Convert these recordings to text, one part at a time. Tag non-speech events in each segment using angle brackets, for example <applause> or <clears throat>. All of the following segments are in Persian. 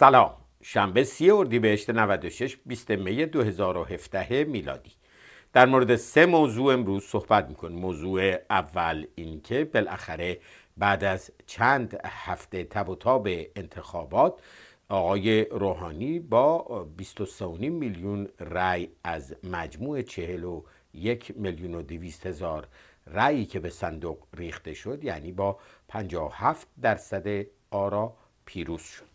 سلام شنبه سی اردیبهشت 96 20 می 2017 میلادی در مورد سه موضوع امروز صحبت میکنیم موضوع اول اینکه بالاخره بعد از چند هفته تب و تاب انتخابات آقای روحانی با 23.5 میلیون رای از مجموع 41 میلیون و 200 هزار رایی که به صندوق ریخته شد یعنی با 57 درصد آرا پیروز شد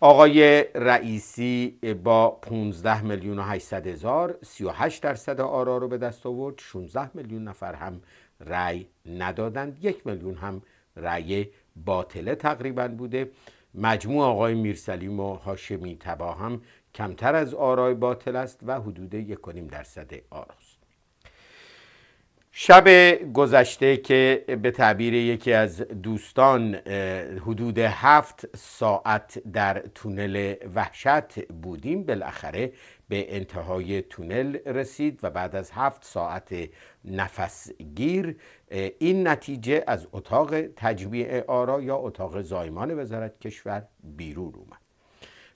آقای رئیسی با 15 میلیون و 800 هزار 38 درصد آرا رو به دست آورد 16 میلیون نفر هم رأی ندادند یک میلیون هم رأی باطله تقریبا بوده مجموع آقای میرسلیم و هاشمی تبا هم کمتر از آرای باطل است و حدود 1.5 درصد آراست شب گذشته که به تعبیر یکی از دوستان حدود هفت ساعت در تونل وحشت بودیم بالاخره به انتهای تونل رسید و بعد از هفت ساعت نفسگیر این نتیجه از اتاق تجمیع آرا یا اتاق زایمان وزارت کشور بیرون اومد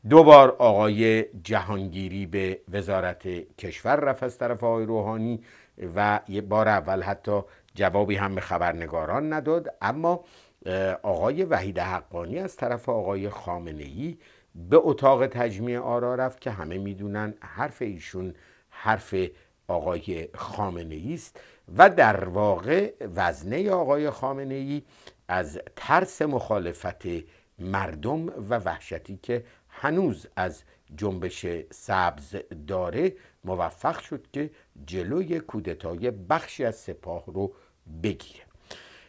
دوبار آقای جهانگیری به وزارت کشور رفت از طرف آقای روحانی و یه بار اول حتی جوابی هم به خبرنگاران نداد اما آقای وحید حقانی از طرف آقای خامنه ای به اتاق تجمیع آرا رفت که همه میدونن حرف ایشون حرف آقای خامنه است و در واقع وزنه آقای خامنه ای از ترس مخالفت مردم و وحشتی که هنوز از جنبش سبز داره موفق شد که جلوی کودتای بخشی از سپاه رو بگیره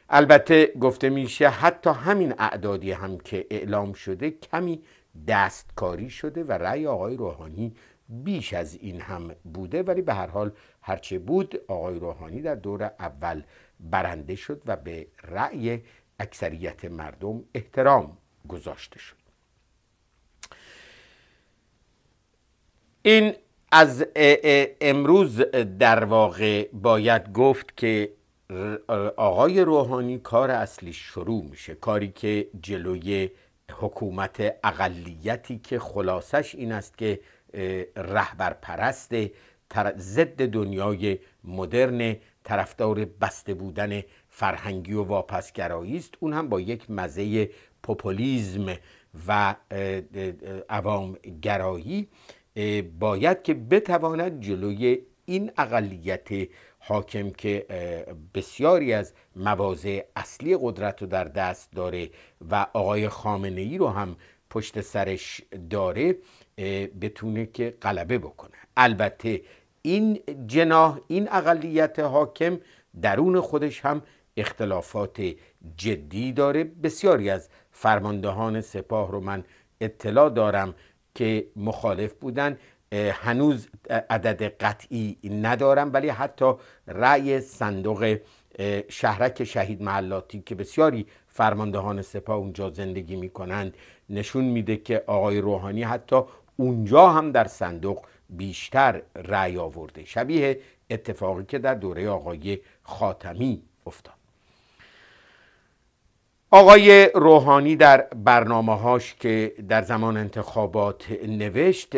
البته گفته میشه حتی همین اعدادی هم که اعلام شده کمی دستکاری شده و رأی آقای روحانی بیش از این هم بوده ولی به هر حال هرچه بود آقای روحانی در دور اول برنده شد و به رأی اکثریت مردم احترام گذاشته شد این از امروز در واقع باید گفت که آقای روحانی کار اصلی شروع میشه کاری که جلوی حکومت اقلیتی که خلاصش این است که رهبر پرست ضد دنیای مدرن طرفدار بسته بودن فرهنگی و واپسگرایی است اون هم با یک مزه پوپولیزم و عوام گرایی باید که بتواند جلوی این اقلیت حاکم که بسیاری از مواضع اصلی قدرت رو در دست داره و آقای خامنه ای رو هم پشت سرش داره بتونه که غلبه بکنه البته این جناح این اقلیت حاکم درون خودش هم اختلافات جدی داره بسیاری از فرماندهان سپاه رو من اطلاع دارم که مخالف بودن هنوز عدد قطعی ندارم ولی حتی رأی صندوق شهرک شهید محلاتی که بسیاری فرماندهان سپاه اونجا زندگی کنند نشون میده که آقای روحانی حتی اونجا هم در صندوق بیشتر رأی آورده شبیه اتفاقی که در دوره آقای خاتمی افتاد آقای روحانی در برنامه هاش که در زمان انتخابات نوشت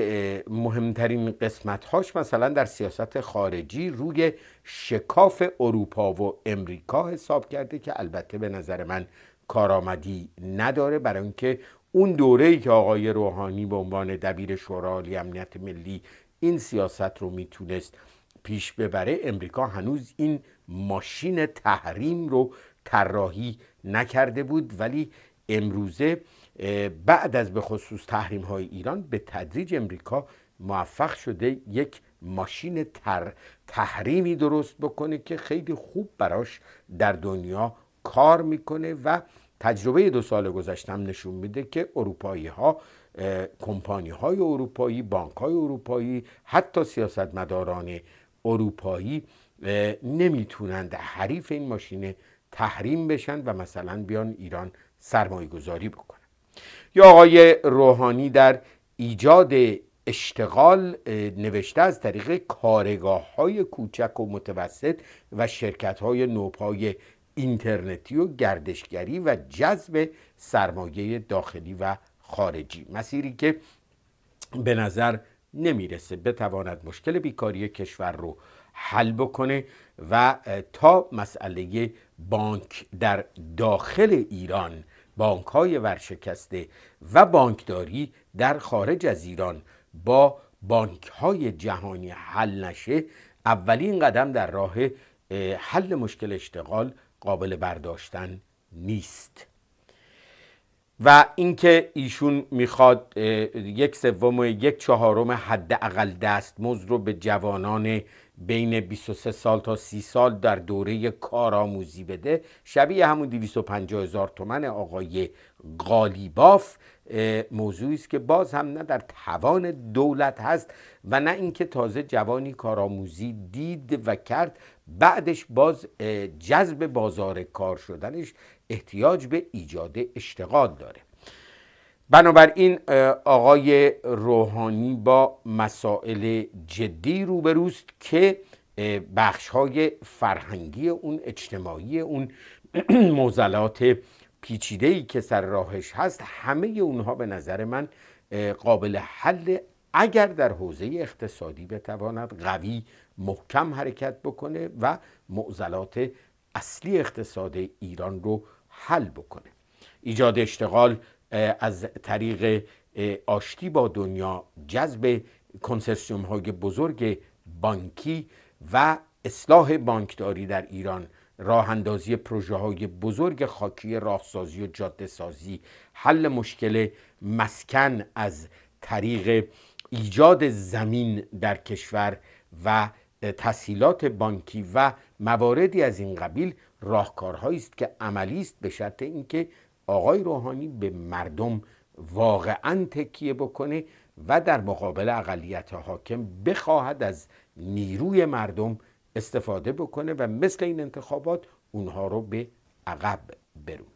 مهمترین قسمت هاش مثلا در سیاست خارجی روی شکاف اروپا و امریکا حساب کرده که البته به نظر من کارآمدی نداره برای اینکه اون دوره ای که آقای روحانی به عنوان دبیر شورای امنیت ملی این سیاست رو میتونست پیش ببره امریکا هنوز این ماشین تحریم رو طراحی نکرده بود ولی امروزه بعد از به خصوص تحریم های ایران به تدریج امریکا موفق شده یک ماشین تر تحریمی درست بکنه که خیلی خوب براش در دنیا کار میکنه و تجربه دو سال گذشتم نشون میده که اروپایی ها کمپانی های اروپایی بانک های اروپایی حتی سیاستمداران اروپایی نمیتونند حریف این ماشین تحریم بشن و مثلا بیان ایران سرمایه گذاری بکنن یا آقای روحانی در ایجاد اشتغال نوشته از طریق کارگاه های کوچک و متوسط و شرکت های نوپای اینترنتی و گردشگری و جذب سرمایه داخلی و خارجی مسیری که به نظر نمیرسه بتواند مشکل بیکاری کشور رو حل بکنه و تا مسئله بانک در داخل ایران بانک های ورشکسته و بانکداری در خارج از ایران با بانک های جهانی حل نشه اولین قدم در راه حل مشکل اشتغال قابل برداشتن نیست و اینکه ایشون میخواد یک سوم و یک چهارم حداقل دست رو به جوانان بین 23 سال تا 30 سال در دوره کارآموزی بده شبیه همون 250 هزار تومن آقای قالیباف موضوعی است که باز هم نه در توان دولت هست و نه اینکه تازه جوانی کارآموزی دید و کرد بعدش باز جذب بازار کار شدنش احتیاج به ایجاد اشتغال داره بنابراین آقای روحانی با مسائل جدی روبروست که بخش های فرهنگی اون اجتماعی اون <clears throat> موزلات پیچیده که سر راهش هست همه اونها به نظر من قابل حل اگر در حوزه اقتصادی بتواند قوی محکم حرکت بکنه و معضلات اصلی اقتصاد ایران رو حل بکنه ایجاد اشتغال از طریق آشتی با دنیا جذب کنسرسیوم های بزرگ بانکی و اصلاح بانکداری در ایران راه اندازی پروژه های بزرگ خاکی راهسازی و جاده سازی حل مشکل مسکن از طریق ایجاد زمین در کشور و تسهیلات بانکی و مواردی از این قبیل راهکارهایی است که عملی است به شرط اینکه آقای روحانی به مردم واقعا تکیه بکنه و در مقابل اقلیت حاکم بخواهد از نیروی مردم استفاده بکنه و مثل این انتخابات اونها رو به عقب برونه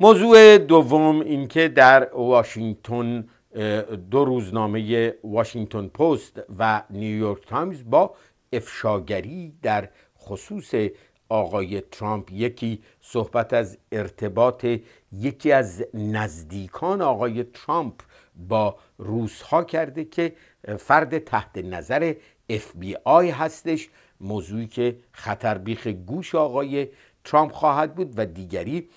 موضوع دوم اینکه در واشنگتن دو روزنامه واشنگتن پست و نیویورک تایمز با افشاگری در خصوص آقای ترامپ یکی صحبت از ارتباط یکی از نزدیکان آقای ترامپ با روسها کرده که فرد تحت نظر FBI هستش موضوعی که خطربیخ گوش آقای ترامپ خواهد بود و دیگری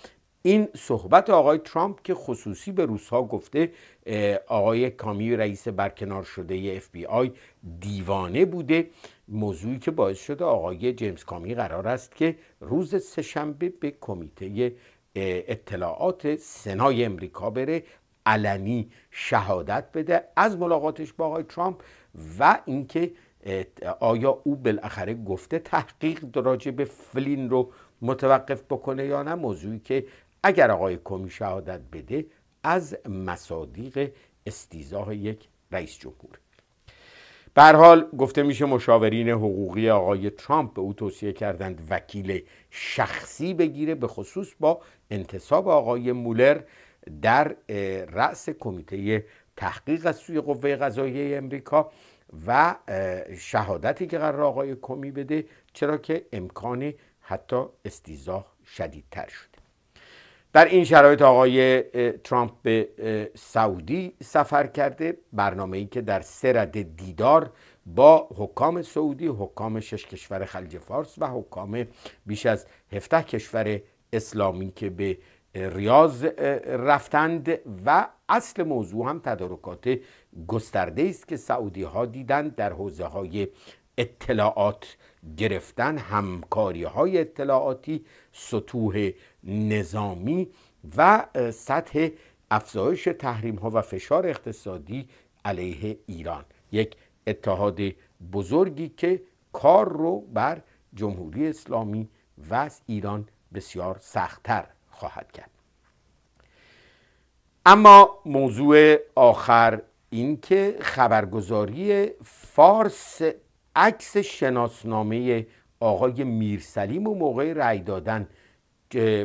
این صحبت آقای ترامپ که خصوصی به روسها گفته آقای کامی رئیس برکنار شده FBI دیوانه بوده موضوعی که باعث شده آقای جیمز کامی قرار است که روز سهشنبه به کمیته اطلاعات سنای امریکا بره علنی شهادت بده از ملاقاتش با آقای ترامپ و اینکه آیا او بالاخره گفته تحقیق راجع به فلین رو متوقف بکنه یا نه موضوعی که اگر آقای کمی شهادت بده از مصادیق استیزاه یک رئیس جمهور به حال گفته میشه مشاورین حقوقی آقای ترامپ به او توصیه کردند وکیل شخصی بگیره به خصوص با انتصاب آقای مولر در رأس کمیته تحقیق از سوی قوه قضاییه امریکا و شهادتی که قرار آقای کمی بده چرا که امکان حتی استیزاه شدیدتر شده در این شرایط آقای ترامپ به سعودی سفر کرده برنامه ای که در سه دیدار با حکام سعودی حکام شش کشور خلیج فارس و حکام بیش از 17 کشور اسلامی که به ریاض رفتند و اصل موضوع هم تدارکات گسترده است که سعودی ها دیدند در حوزه های اطلاعات گرفتن همکاری های اطلاعاتی سطوح نظامی و سطح افزایش تحریم ها و فشار اقتصادی علیه ایران یک اتحاد بزرگی که کار رو بر جمهوری اسلامی و ایران بسیار سختتر خواهد کرد اما موضوع آخر اینکه خبرگزاری فارس عکس شناسنامه آقای میرسلیم و موقع رای دادن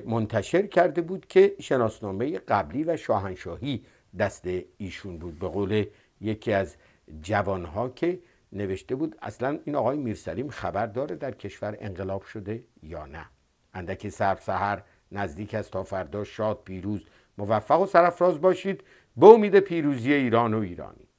منتشر کرده بود که شناسنامه قبلی و شاهنشاهی دست ایشون بود به قول یکی از جوانها که نوشته بود اصلا این آقای میرسلیم خبر داره در کشور انقلاب شده یا نه اندک سر سهر نزدیک است تا فردا شاد پیروز موفق و سرفراز باشید به امید پیروزی ایران و ایرانی